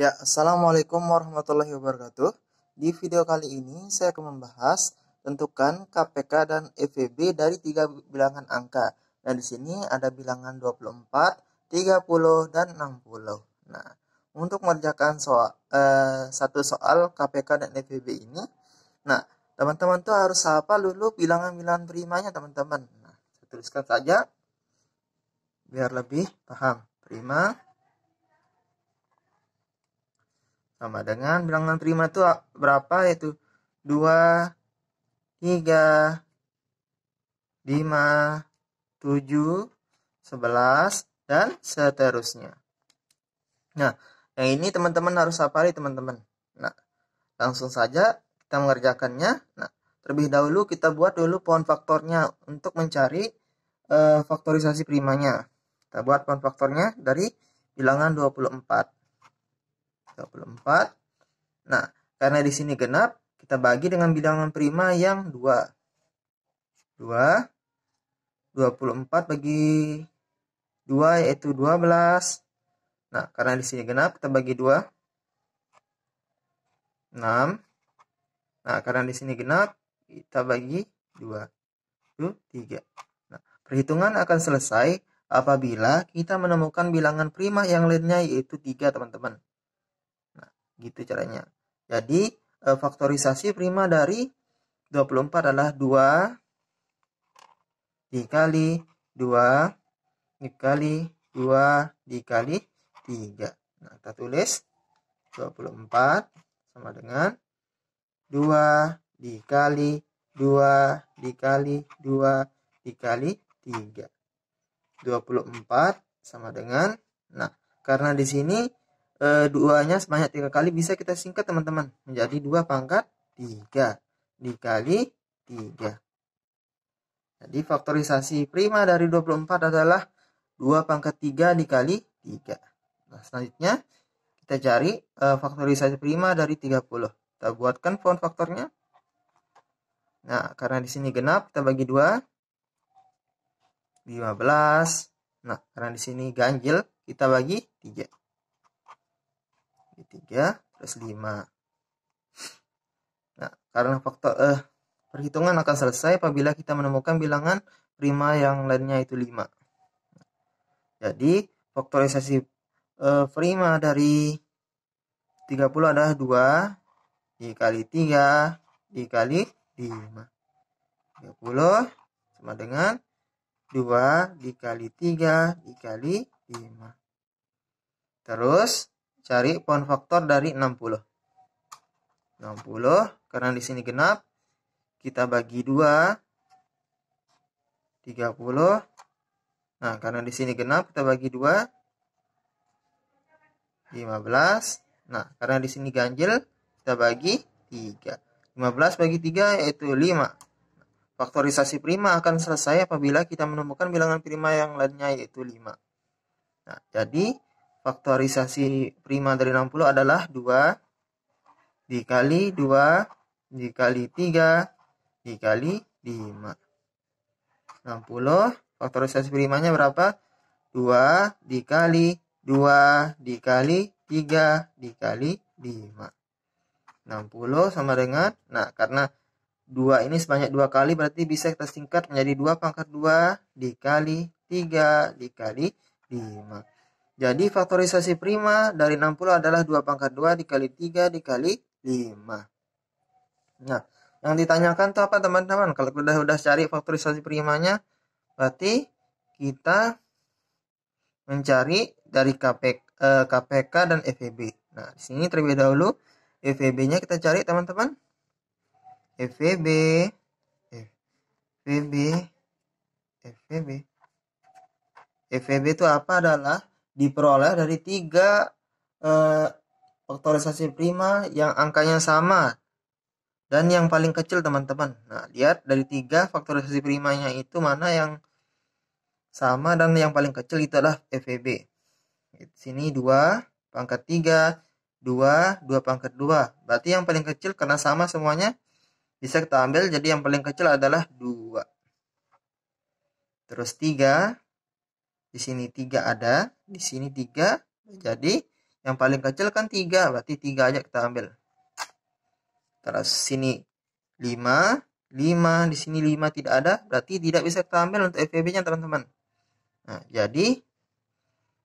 Ya, Assalamualaikum warahmatullahi wabarakatuh. Di video kali ini saya akan membahas tentukan KPK dan FEB dari tiga bilangan angka. Nah, di sini ada bilangan 24, 30, dan 60. Nah, untuk mengerjakan soal, eh, satu soal KPK dan FEB ini, nah, teman-teman tuh harus apa dulu bilangan-bilangan primanya, teman-teman. Nah, saya tuliskan saja biar lebih paham. Prima, sama dengan bilangan prima ah, itu berapa yaitu 2 3 5 7 11 dan seterusnya nah yang ini teman-teman harus hafali teman-teman nah langsung saja kita mengerjakannya nah terlebih dahulu kita buat dulu pohon faktornya untuk mencari uh, faktorisasi primanya kita buat pohon faktornya dari bilangan 24 34. Nah, karena di sini genap, kita bagi dengan bilangan prima yang 2. 2 24 bagi 2 yaitu 12. Nah, karena di sini genap, kita bagi 2. 6. Nah, karena di sini genap, kita bagi 2. 3. Nah, perhitungan akan selesai apabila kita menemukan bilangan prima yang lainnya yaitu 3, teman-teman gitu caranya jadi eh, faktorisasi prima dari 24 adalah 2 dikali 2 dikali 2 dikali 3 nah kita tulis 24 sama dengan 2 dikali 2 dikali 2 dikali 3 24 sama dengan nah karena di sini e, duanya sebanyak tiga kali bisa kita singkat teman-teman menjadi dua pangkat tiga dikali tiga. Jadi faktorisasi prima dari 24 adalah dua pangkat tiga dikali tiga. Nah, selanjutnya kita cari e, faktorisasi prima dari 30. Kita buatkan font faktornya. Nah, karena di sini genap, kita bagi 2. 15. Nah, karena di sini ganjil, kita bagi tiga jadi 3 terus 5 nah karena faktor eh, perhitungan akan selesai apabila kita menemukan bilangan prima yang lainnya itu 5 jadi faktorisasi eh, prima dari 30 adalah 2 dikali 3 dikali 5 30 sama dengan 2 dikali 3 dikali 5 Terus Cari pohon faktor dari 60. 60 karena di sini genap kita bagi 2 30 nah karena di sini genap kita bagi 2 15 nah karena di sini ganjil kita bagi 3 15 bagi 3 yaitu 5 faktorisasi prima akan selesai apabila kita menemukan bilangan prima yang lainnya yaitu 5 nah jadi faktorisasi prima dari 60 adalah 2 dikali 2 dikali 3 dikali 5. 60 faktorisasi primanya berapa? 2 dikali 2 dikali 3 dikali 5. 60 sama dengan nah karena 2 ini sebanyak 2 kali berarti bisa kita singkat menjadi 2 pangkat 2 dikali 3 dikali 5. Jadi faktorisasi prima dari 60 adalah 2 pangkat 2 dikali 3 dikali 5. Nah, yang ditanyakan tuh apa teman-teman? Kalau sudah sudah cari faktorisasi primanya, berarti kita mencari dari KPK, eh, KPK dan FEB. Nah, di sini terlebih dahulu FEB-nya kita cari teman-teman. FEB FEB FEB FEB itu apa adalah diperoleh dari tiga eh, faktorisasi prima yang angkanya sama dan yang paling kecil teman-teman. Nah, lihat dari tiga faktorisasi primanya itu mana yang sama dan yang paling kecil itu adalah FVB e Di sini 2 pangkat 3, 2, 2 pangkat 2. Berarti yang paling kecil karena sama semuanya bisa kita ambil jadi yang paling kecil adalah 2. Terus 3. Di sini 3 ada di sini tiga jadi yang paling kecil kan tiga berarti tiga aja kita ambil terus sini lima lima di sini lima tidak ada berarti tidak bisa kita ambil untuk FEB nya teman-teman nah jadi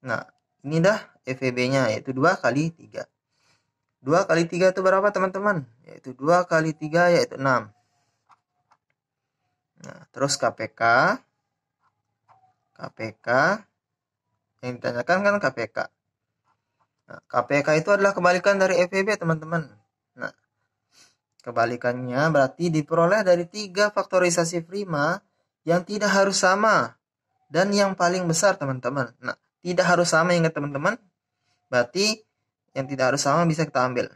nah ini dah FEB nya yaitu dua kali tiga dua kali tiga itu berapa teman-teman yaitu dua kali tiga yaitu enam Nah, terus KPK, KPK yang ditanyakan kan KPK. Nah, KPK itu adalah kebalikan dari FEB teman-teman. Nah, kebalikannya berarti diperoleh dari tiga faktorisasi prima yang tidak harus sama dan yang paling besar teman-teman. Nah, tidak harus sama ingat teman-teman. Berarti yang tidak harus sama bisa kita ambil.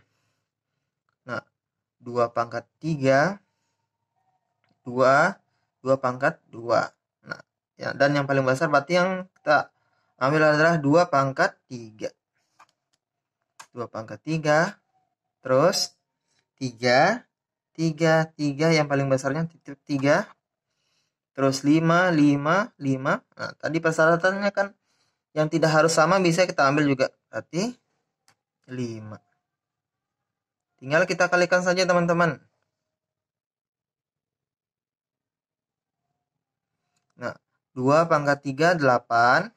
Nah, 2 pangkat 3 2 2 pangkat 2. Nah, ya dan yang paling besar berarti yang kita Ambil adalah 2 pangkat 3. 2 pangkat 3. Terus 3. 3, 3 yang paling besarnya titik 3. Terus 5, 5, 5. Nah, tadi persyaratannya kan yang tidak harus sama bisa kita ambil juga. Berarti 5. Tinggal kita kalikan saja teman-teman. Nah, 2 pangkat 3, 8.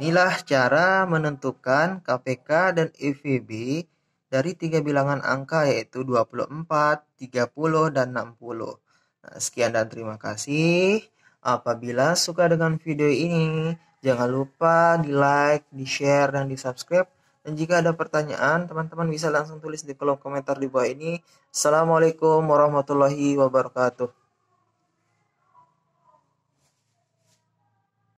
Inilah cara menentukan KPK dan IVB e dari tiga bilangan angka yaitu 24, 30, dan 60. Nah, sekian dan terima kasih. Apabila suka dengan video ini, jangan lupa di like, di share, dan di subscribe. Dan jika ada pertanyaan, teman-teman bisa langsung tulis di kolom komentar di bawah ini. Assalamualaikum warahmatullahi wabarakatuh.